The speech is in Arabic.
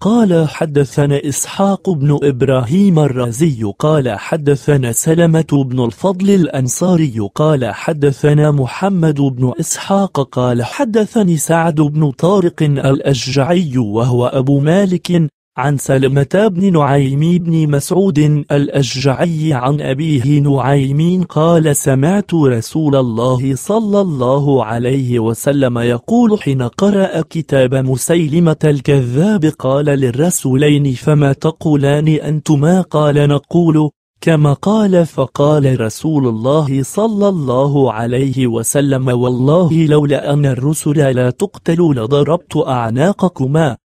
قال حدثنا إسحاق بن إبراهيم الرازي قال حدثنا سلمة بن الفضل الأنصاري قال حدثنا محمد بن إسحاق قال حدثني سعد بن طارق الأشجعي وهو أبو مالك عن سلمة بن نعيم بن مسعود الأشجعي عن أبيه نعيم قال سمعت رسول الله صلى الله عليه وسلم يقول حين قرأ كتاب مسيلمة الكذاب قال للرسولين فما تقولان أنتما قال نقول كما قال فقال رسول الله صلى الله عليه وسلم والله لولا أن الرسل لا تقتل لضربت أعناقكما